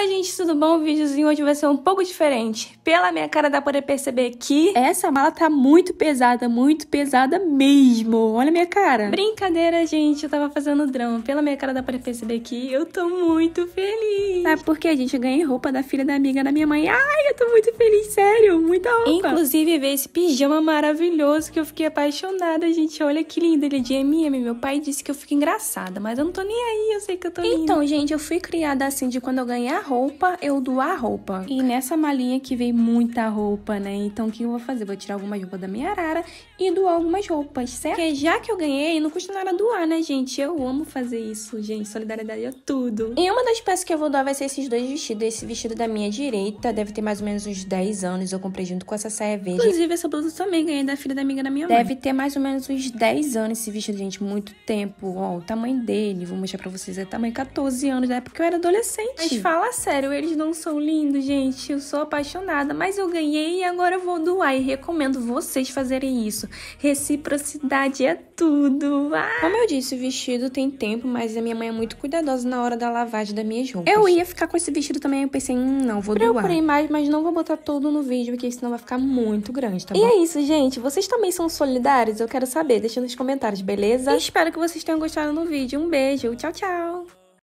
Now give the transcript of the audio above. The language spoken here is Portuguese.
Oi, gente, tudo bom? O videozinho hoje vai ser um pouco diferente. Pela minha cara dá pra perceber que essa mala tá muito pesada, muito pesada mesmo. Olha a minha cara. Brincadeira, gente, eu tava fazendo drama. Pela minha cara dá pra perceber que eu tô muito feliz. Sabe por quê, gente? Eu ganhei roupa da filha da amiga da minha mãe. Ai, eu tô muito feliz, sério, muita roupa. Inclusive, ver esse pijama maravilhoso que eu fiquei apaixonada, gente. Olha que lindo, ele é de M&M. Meu pai disse que eu fico engraçada, mas eu não tô nem aí, eu sei que eu tô linda. Então, gente, eu fui criada assim de quando eu ganhar roupa, eu doar roupa. E nessa malinha que veio muita roupa, né? Então o que eu vou fazer? Vou tirar algumas roupas da minha arara e doar algumas roupas, certo? Porque já que eu ganhei, não custa nada doar, né, gente? Eu amo fazer isso, gente. Solidariedade é tudo. E uma das peças que eu vou doar vai ser esses dois vestidos. Esse vestido da minha direita deve ter mais ou menos uns 10 anos. Eu comprei junto com essa saia verde. Inclusive, essa blusa também ganhei da filha da amiga da minha mãe. Deve ter mais ou menos uns 10 anos esse vestido, gente. Muito tempo. Ó, o tamanho dele, vou mostrar pra vocês, é tamanho 14 anos, É porque eu era adolescente. Mas fala sério, eles não são lindos, gente. Eu sou apaixonada, mas eu ganhei e agora vou doar. E recomendo vocês fazerem isso. Reciprocidade é tudo. Ah! Como eu disse, o vestido tem tempo, mas a minha mãe é muito cuidadosa na hora da lavagem das minhas roupas. Eu ia ficar com esse vestido também, eu pensei, hum, não, vou Procurei doar. Procurei mais, mas não vou botar todo no vídeo, porque senão vai ficar muito grande, tá bom? E é isso, gente. Vocês também são solidários? Eu quero saber. Deixa nos comentários, beleza? E espero que vocês tenham gostado do vídeo. Um beijo. Tchau, tchau.